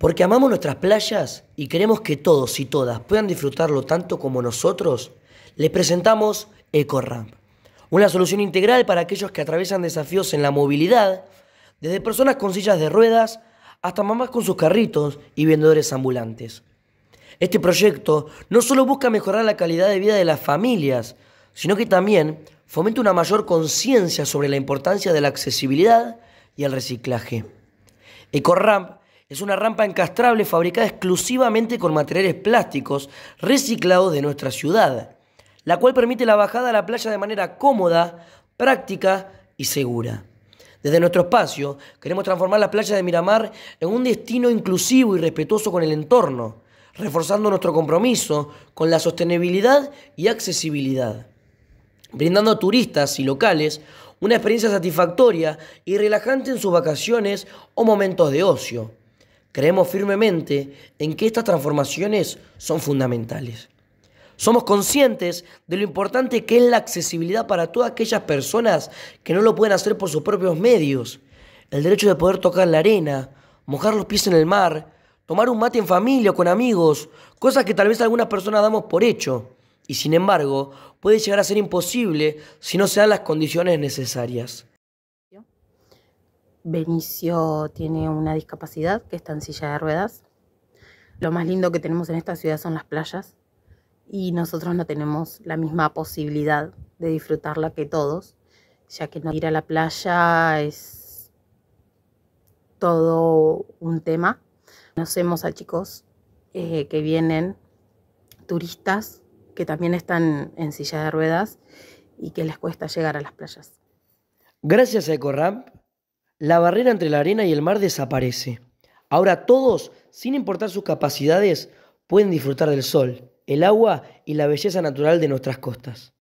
Porque amamos nuestras playas y queremos que todos y todas puedan disfrutarlo tanto como nosotros, les presentamos EcoRamp, una solución integral para aquellos que atraviesan desafíos en la movilidad, desde personas con sillas de ruedas hasta mamás con sus carritos y vendedores ambulantes. Este proyecto no solo busca mejorar la calidad de vida de las familias, sino que también fomenta una mayor conciencia sobre la importancia de la accesibilidad y el reciclaje. EcoRamp es una rampa encastrable fabricada exclusivamente con materiales plásticos reciclados de nuestra ciudad, la cual permite la bajada a la playa de manera cómoda, práctica y segura. Desde nuestro espacio queremos transformar la playa de Miramar en un destino inclusivo y respetuoso con el entorno, reforzando nuestro compromiso con la sostenibilidad y accesibilidad, brindando a turistas y locales una experiencia satisfactoria y relajante en sus vacaciones o momentos de ocio Creemos firmemente en que estas transformaciones son fundamentales. Somos conscientes de lo importante que es la accesibilidad para todas aquellas personas que no lo pueden hacer por sus propios medios. El derecho de poder tocar la arena, mojar los pies en el mar, tomar un mate en familia o con amigos, cosas que tal vez algunas personas damos por hecho. Y sin embargo, puede llegar a ser imposible si no se dan las condiciones necesarias. Benicio tiene una discapacidad que está en silla de ruedas. Lo más lindo que tenemos en esta ciudad son las playas y nosotros no tenemos la misma posibilidad de disfrutarla que todos, ya que no ir a la playa es todo un tema. Conocemos a chicos eh, que vienen, turistas, que también están en silla de ruedas y que les cuesta llegar a las playas. Gracias a EcoRamp la barrera entre la arena y el mar desaparece. Ahora todos, sin importar sus capacidades, pueden disfrutar del sol, el agua y la belleza natural de nuestras costas.